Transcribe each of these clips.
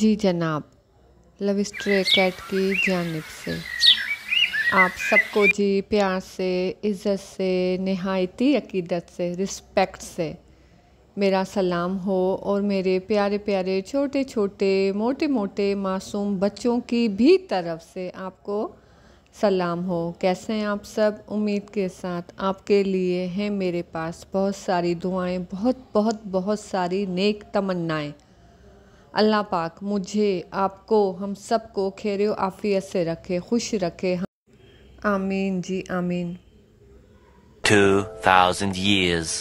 जी जनाब love stray cat की जानब से आप सबको जी प्यार से इज़्ज़त से नहायती अकीदत से रिस्पेक्ट से मेरा सलाम हो और मेरे प्यारे प्यारे छोटे छोटे मोटे मोटे मासूम बच्चों की भी तरफ से आपको सलाम हो कैसे हैं आप सब उम्मीद के साथ आपके लिए हैं मेरे पास बहुत सारी दुआएं बहुत बहुत बहुत सारी नेक तमन्नाएं अल्लाह पाक मुझे आपको हम सबको खैर आफ़ियत से रखे खुश रखे आमीन जी आमीन 2000 years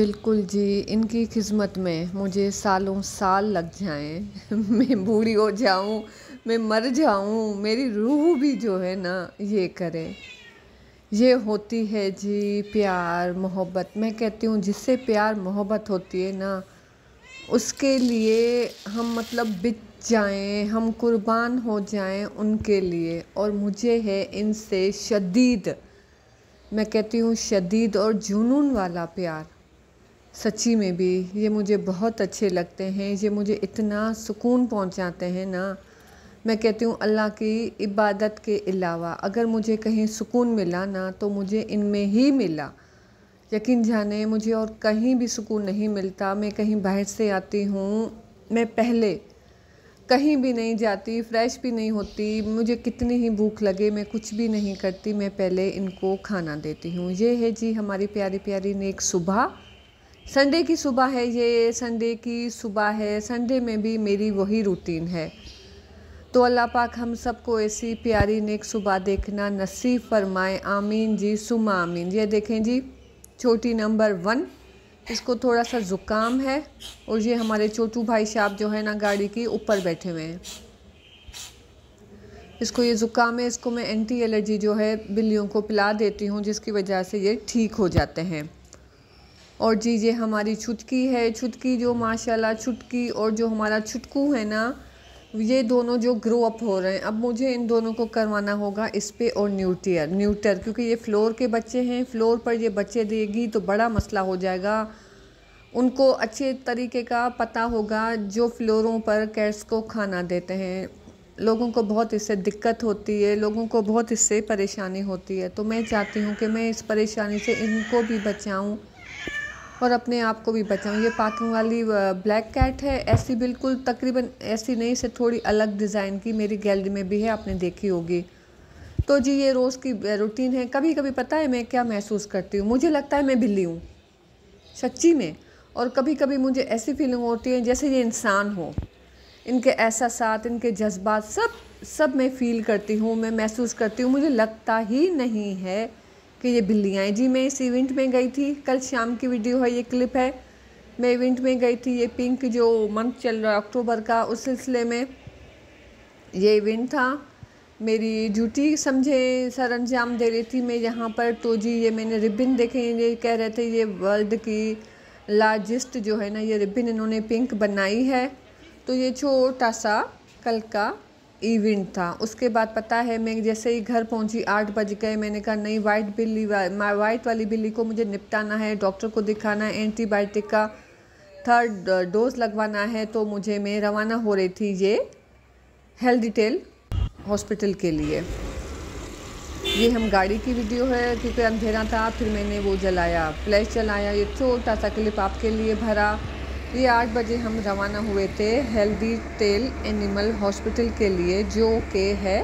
बिल्कुल जी इनकी खिदमत में मुझे सालों साल लग जाएं मैं बूढ़ी हो जाऊं मैं मर जाऊं मेरी रूह भी जो है ना ये करे ये होती है जी प्यार मोहब्बत मैं कहती हूँ जिससे प्यार मोहब्बत होती है ना उसके लिए हम मतलब बिच जाएं हम कुर्बान हो जाएं उनके लिए और मुझे है इनसे शदीद मैं कहती हूँ शदीद और जुनून वाला प्यार सच्ची में भी ये मुझे बहुत अच्छे लगते हैं ये मुझे इतना सुकून पहुँचाते हैं ना मैं कहती हूँ अल्लाह की इबादत के अलावा अगर मुझे कहीं सुकून मिला ना तो मुझे इनमें ही मिला यकीन जाने मुझे और कहीं भी सुकून नहीं मिलता मैं कहीं बाहर से आती हूँ मैं पहले कहीं भी नहीं जाती फ्रेश भी नहीं होती मुझे कितनी ही भूख लगे मैं कुछ भी नहीं करती मैं पहले इनको खाना देती हूँ ये है जी हमारी प्यारी प्यारी नेक सुबह संडे की सुबह है ये संडे की सुबह है संडे में भी मेरी वही रूटीन है तो अल्लाह पाक हम सबको ऐसी प्यारी नेक सुबह देखना नसीब फरमाए आमीन जी सुमा आमीन ये देखें जी चोटी नंबर वन इसको थोड़ा सा ज़ुकाम है और ये हमारे छोटू भाई साहब जो है ना गाड़ी के ऊपर बैठे हुए हैं इसको ये ज़ुकाम है इसको मैं एंटी एलर्जी जो है बिल्लियों को पिला देती हूँ जिसकी वजह से ये ठीक हो जाते हैं और जी ये हमारी छुटकी है छुटकी जो माशाल्लाह छुटकी और जो हमारा छुटकू है ना ये दोनों जो ग्रो अप हो रहे हैं अब मुझे इन दोनों को करवाना होगा इस पे और न्यूटियर न्यूटर क्योंकि ये फ्लोर के बच्चे हैं फ्लोर पर ये बच्चे देगी तो बड़ा मसला हो जाएगा उनको अच्छे तरीके का पता होगा जो फ्लोरों पर कैट्स को खाना देते हैं लोगों को बहुत इससे दिक्कत होती है लोगों को बहुत इससे परेशानी होती है तो मैं चाहती हूँ कि मैं इस परेशानी से इनको भी बचाऊँ और अपने आप को भी बचाऊँ ये पाकिंग वाली ब्लैक कैट है ऐसी बिल्कुल तकरीबन ऐसी नहीं से थोड़ी अलग डिज़ाइन की मेरी गैलरी में भी है आपने देखी होगी तो जी ये रोज़ की रूटीन है कभी कभी पता है मैं क्या महसूस करती हूँ मुझे लगता है मैं बिल्ली हूँ सच्ची में और कभी कभी मुझे ऐसी फीलिंग होती है जैसे ये इंसान हो इनके एहसास इनके जज्बात सब सब मैं फ़ील करती हूँ मैं महसूस करती हूँ मुझे लगता ही नहीं है कि ये बिल्लियाँ जी मैं इस इवेंट में गई थी कल शाम की वीडियो है ये क्लिप है मैं इवेंट में गई थी ये पिंक जो मंथ चल रहा है अक्टूबर का उस सिलसिले में ये इवेंट था मेरी ड्यूटी समझे सर अंजाम दे रही थी मैं यहाँ पर तो जी ये मैंने रिबिन देखे ये कह रहे थे ये वर्ल्ड की लार्जेस्ट जो है ना ये रिबिन इन्होंने पिंक बनाई है तो ये छोटा सा कल का इवेंट था उसके बाद पता है मैं जैसे ही घर पहुंची आठ बज गए मैंने कहा नहीं वाइट बिल्ली वा, वाइट वाली बिल्ली को मुझे निपटाना है डॉक्टर को दिखाना है एंटीबायोटिक का थर्ड डोज लगवाना है तो मुझे मैं रवाना हो रही थी ये हेल्थ डिटेल हॉस्पिटल के लिए ये हम गाड़ी की वीडियो है क्योंकि अंधेरा था फिर मैंने वो जलाया फ्लैश जलाया ये छोटा सा क्लिप आपके लिए भरा ये आठ बजे हम रवाना हुए थे हेल्दी टेल एनिमल हॉस्पिटल के लिए जो के है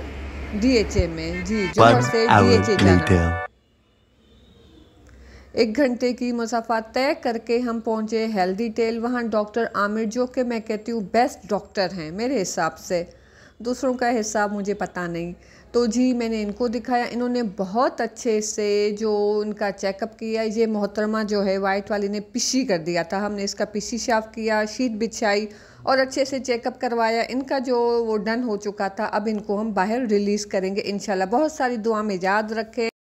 डीएचए में जी जो से डीएचए जाना एक घंटे की मुसाफा तय करके हम पहुंचे हेल्दी टेल वहाँ डॉक्टर आमिर जो के मैं कहती हूँ बेस्ट डॉक्टर हैं मेरे हिसाब से दूसरों का हिसाब मुझे पता नहीं तो जी मैंने इनको दिखाया इन्होंने बहुत अच्छे से जो उनका चेकअप किया ये मोहतरमा जो है वाइट वाली ने पिशी कर दिया था हमने इसका पिशी साफ किया शीट बिछाई और अच्छे से चेकअप करवाया इनका जो वो डन हो चुका था अब इनको हम बाहर रिलीज़ करेंगे इन बहुत सारी दुआ में याद रखें